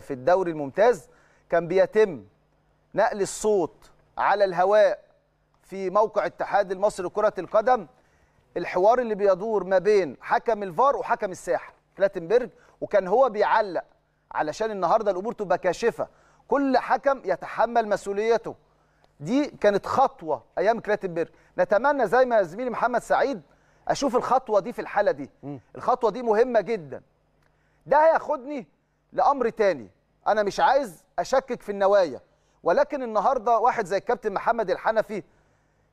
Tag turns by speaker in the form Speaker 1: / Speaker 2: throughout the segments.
Speaker 1: في الدوري الممتاز كان بيتم نقل الصوت على الهواء في موقع اتحاد المصري لكرة القدم الحوار اللي بيدور ما بين حكم الفار وحكم الساحه كلاتنبرج وكان هو بيعلق علشان النهارده الامور تبقى كاشفه كل حكم يتحمل مسؤوليته دي كانت خطوه ايام كلاتنبرج نتمنى زي ما زميلي محمد سعيد اشوف الخطوه دي في الحاله دي الخطوه دي مهمه جدا ده هياخدني لامر تاني انا مش عايز اشكك في النوايا ولكن النهارده واحد زي الكابتن محمد الحنفي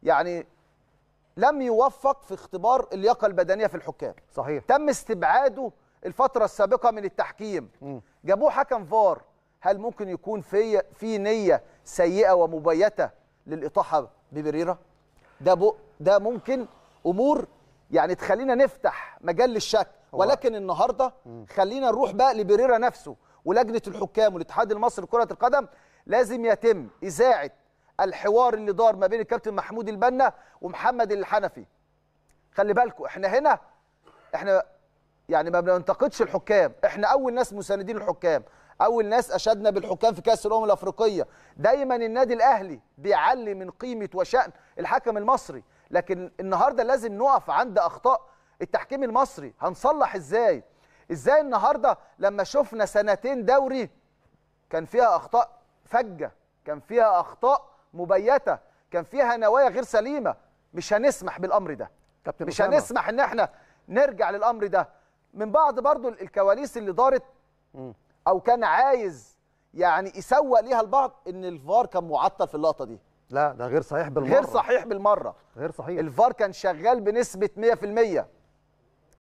Speaker 1: يعني لم يوفق في اختبار اللياقه البدنيه في الحكام صحيح تم استبعاده الفتره السابقه من التحكيم جابوه حكم فار هل ممكن يكون في في نيه سيئه ومبيته للاطاحه ببريره ده ده ممكن امور يعني تخلينا نفتح مجال للشك ولكن النهارده خلينا نروح بقى لبريرا نفسه ولجنه الحكام والاتحاد المصري لكره القدم لازم يتم اذاعه الحوار اللي دار ما بين الكابتن محمود البنا ومحمد الحنفي خلي بالكم احنا هنا احنا يعني ما بننتقدش الحكام احنا اول ناس مساندين الحكام اول ناس اشدنا بالحكام في كاس الامم الافريقيه دايما النادي الاهلي بيعلي من قيمه وشان الحكم المصري لكن النهارده لازم نقف عند اخطاء التحكيم المصري هنصلح ازاي ازاي النهارده لما شفنا سنتين دوري كان فيها اخطاء فجه كان فيها اخطاء مبيته كان فيها نوايا غير سليمه مش هنسمح بالامر ده كابتن مش أسامة. هنسمح ان احنا نرجع للامر ده من بعض برضو الكواليس اللي دارت او كان عايز يعني يسوق ليها البعض ان الفار كان معطل في اللقطه دي لا ده غير صحيح بالمره غير صحيح بالمره غير صحيح الفار كان شغال بنسبه 100%